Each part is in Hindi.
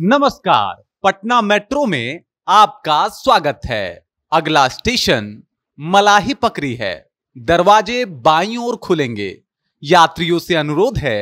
नमस्कार पटना मेट्रो में आपका स्वागत है अगला स्टेशन मलाही पकड़ी है दरवाजे बाई ओर खुलेंगे यात्रियों से अनुरोध है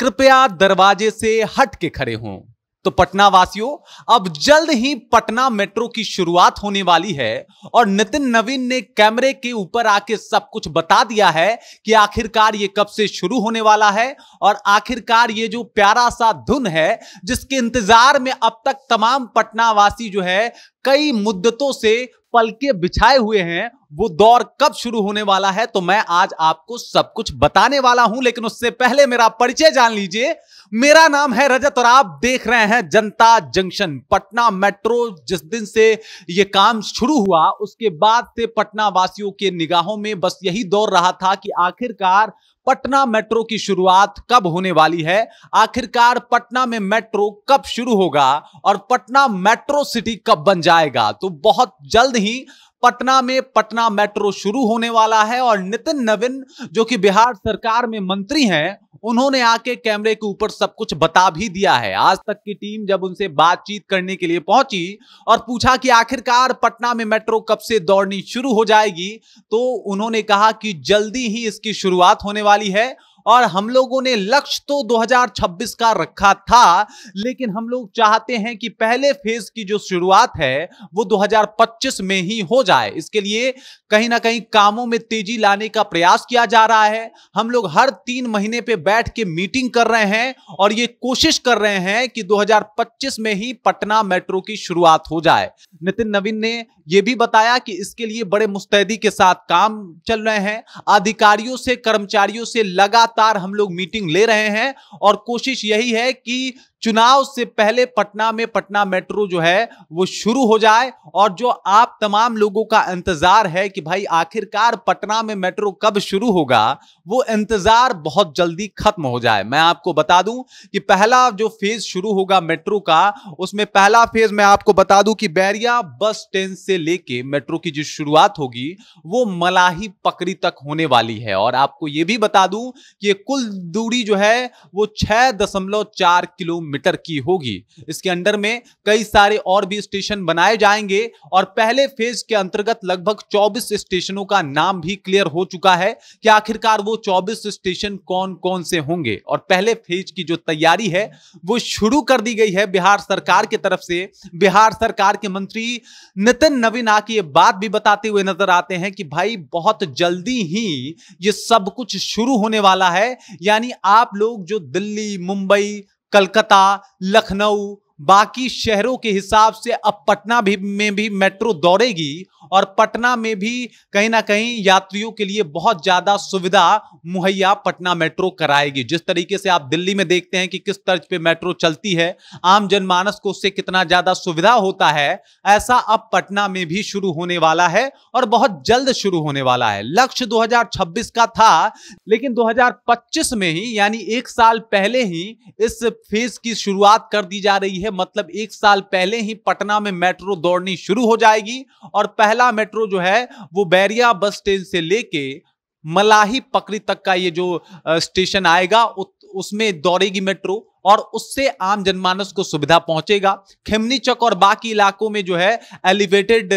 कृपया दरवाजे से हट के खड़े हों तो पटना वासियों अब जल्द ही पटना मेट्रो की शुरुआत होने वाली है और नितिन नवीन ने कैमरे के ऊपर आके सब कुछ बता दिया है कि आखिरकार ये कब से शुरू होने वाला है और आखिरकार ये जो प्यारा सा धुन है जिसके इंतजार में अब तक तमाम पटनावासी जो है कई मुद्दतों से पलके बिछाए हुए हैं वो दौर कब शुरू होने वाला है तो मैं आज आपको सब कुछ बताने वाला हूं लेकिन उससे पहले मेरा परिचय जान लीजिए मेरा नाम है रजत और आप देख रहे हैं जनता जंक्शन पटना मेट्रो जिस दिन से ये काम शुरू हुआ उसके बाद से पटना वासियों के निगाहों में बस यही दौर रहा था कि आखिरकार पटना मेट्रो की शुरुआत कब होने वाली है आखिरकार पटना में मेट्रो कब शुरू होगा और पटना मेट्रो सिटी कब बन जाएगा तो बहुत जल्द ही पटना में पटना मेट्रो शुरू होने वाला है और नितिन नवीन जो कि बिहार सरकार में मंत्री हैं उन्होंने आके कैमरे के ऊपर सब कुछ बता भी दिया है आज तक की टीम जब उनसे बातचीत करने के लिए पहुंची और पूछा कि आखिरकार पटना में मेट्रो कब से दौड़नी शुरू हो जाएगी तो उन्होंने कहा कि जल्दी ही इसकी शुरुआत होने वाली है और हम लोगों ने लक्ष्य तो 2026 का रखा था लेकिन हम लोग चाहते हैं कि पहले फेज की जो शुरुआत है वो 2025 में ही हो जाए इसके लिए कहीं ना कहीं कामों में तेजी लाने का प्रयास किया जा रहा है हम लोग हर तीन महीने पे बैठ के मीटिंग कर रहे हैं और ये कोशिश कर रहे हैं कि 2025 में ही पटना मेट्रो की शुरुआत हो जाए नितिन नवीन ने ये भी बताया कि इसके लिए बड़े मुस्तैदी के साथ काम चल रहे हैं अधिकारियों से कर्मचारियों से लगातार हम लोग मीटिंग ले रहे हैं और कोशिश यही है कि चुनाव से पहले पटना में पटना मेट्रो जो है वो शुरू हो जाए और जो आप तमाम लोगों का इंतजार है कि भाई आखिरकार पटना में मेट्रो कब शुरू होगा वो इंतजार बहुत जल्दी खत्म हो जाए मैं आपको बता दूं कि पहला जो फेज शुरू होगा मेट्रो का उसमें पहला फेज मैं आपको बता दूं कि बैरिया बस स्टैंड से लेके मेट्रो की जो शुरुआत होगी वो मलाही पकड़ी तक होने वाली है और आपको ये भी बता दूं कि कुल दूरी जो है वो छह दशमलव चार किलोमीटर किलोमीटर की होगी इसके अंडर में कई सारे और भी स्टेशन बनाए जाएंगे और पहले फेज के अंतर्गत लगभग 24 स्टेशनों का नाम भी क्लियर हो चुका है कि आखिरकार वो 24 स्टेशन कौन कौन से होंगे और पहले फेज की जो तैयारी है वो शुरू कर दी गई है बिहार सरकार की तरफ से बिहार सरकार के मंत्री नितिन नवीन आके ये बात भी बताते हुए नजर आते हैं कि भाई बहुत जल्दी ही ये सब कुछ शुरू होने वाला है यानी आप लोग जो दिल्ली मुंबई कलकत्ता लखनऊ बाकी शहरों के हिसाब से अब पटना भी में भी मेट्रो दौड़ेगी और पटना में भी कहीं ना कहीं यात्रियों के लिए बहुत ज्यादा सुविधा मुहैया पटना मेट्रो कराएगी जिस तरीके से आप दिल्ली में देखते हैं कि किस तर्ज पे मेट्रो चलती है आम जनमानस को उससे कितना ज्यादा सुविधा होता है ऐसा अब पटना में भी शुरू होने वाला है और बहुत जल्द शुरू होने वाला है लक्ष्य दो का था लेकिन दो में ही यानी एक साल पहले ही इस फेज की शुरुआत कर दी जा रही है है मतलब एक साल पहले ही पटना में मेट्रो दौड़नी शुरू हो जाएगी और पहला मेट्रो जो है वो बैरिया बस स्टैंड से लेके मलाही पकड़ी तक का ये जो स्टेशन आएगा उसमें दौड़ेगी मेट्रो और उससे आम जनमानस को सुविधा पहुंचेगा खेमनी चक और बाकी इलाकों में जो है एलिवेटेड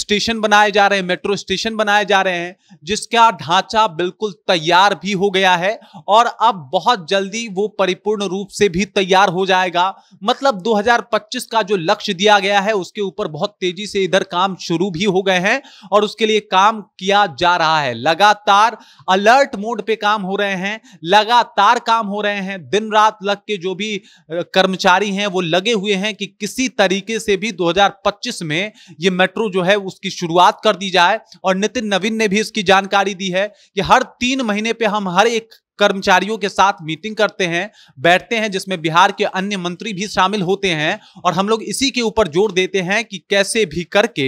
स्टेशन बनाए जा रहे हैं मेट्रो स्टेशन बनाए जा रहे हैं जिसका ढांचा बिल्कुल तैयार भी हो गया है और अब बहुत जल्दी वो परिपूर्ण रूप से भी तैयार हो जाएगा मतलब 2025 का जो लक्ष्य दिया गया है उसके ऊपर बहुत तेजी से इधर काम शुरू भी हो गए हैं और उसके लिए काम किया जा रहा है लगातार अलर्ट मोड पे काम हो रहे हैं लगातार काम हो रहे हैं दिन रात लग के जो जो भी कर्मचारी हैं वो लगे हुए हैं कि किसी तरीके से भी 2025 में ये मेट्रो जो है उसकी शुरुआत कर दी जाए और नितिन नवीन ने भी इसकी जानकारी दी है कि हर तीन महीने पे हम हर एक कर्मचारियों के साथ मीटिंग करते हैं बैठते हैं जिसमें बिहार के अन्य मंत्री भी शामिल होते हैं और हम लोग इसी के ऊपर जोर देते हैं कि कैसे भी करके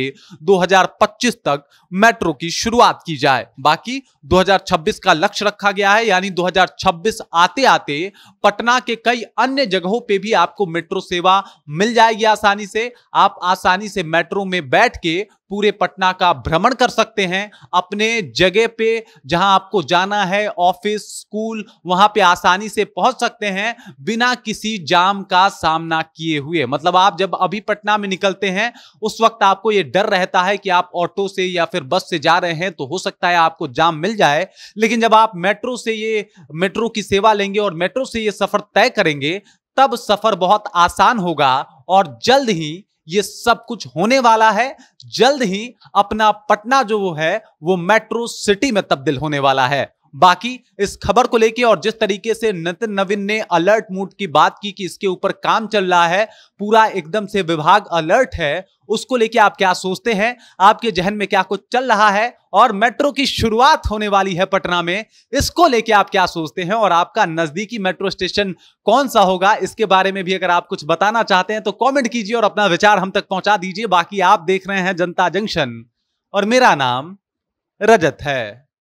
2025 तक मेट्रो की शुरुआत की जाए बाकी 2026 का लक्ष्य रखा गया है यानी 2026 आते आते पटना के कई अन्य जगहों पे भी आपको मेट्रो सेवा मिल जाएगी आसानी से आप आसानी से मेट्रो में बैठ के पूरे पटना का भ्रमण कर सकते हैं अपने जगह पे जहां आपको जाना है ऑफिस स्कूल वहां पे आसानी से पहुंच सकते हैं बिना किसी जाम का सामना किए हुए मतलब आप जब अभी पटना में निकलते हैं उस वक्त आपको ये डर रहता है कि आप ऑटो से या फिर बस से जा रहे हैं तो हो सकता है आपको जाम मिल जाए लेकिन जब आप मेट्रो से ये मेट्रो की सेवा लेंगे और मेट्रो से ये सफर तय करेंगे तब सफर बहुत आसान होगा और जल्द ही ये सब कुछ होने वाला है जल्द ही अपना पटना जो है वो मेट्रो सिटी में तब्दील होने वाला है बाकी इस खबर को लेकर और जिस तरीके से नितिन नवीन ने अलर्ट मूड की बात की कि इसके ऊपर काम चल रहा है पूरा एकदम से विभाग अलर्ट है उसको लेके आप क्या सोचते हैं आपके जहन में क्या कुछ चल रहा है और मेट्रो की शुरुआत होने वाली है पटना में इसको लेके आप क्या सोचते हैं और आपका नजदीकी मेट्रो स्टेशन कौन सा होगा इसके बारे में भी अगर आप कुछ बताना चाहते हैं तो कमेंट कीजिए और अपना विचार हम तक पहुंचा दीजिए बाकी आप देख रहे हैं जनता जंक्शन और मेरा नाम रजत है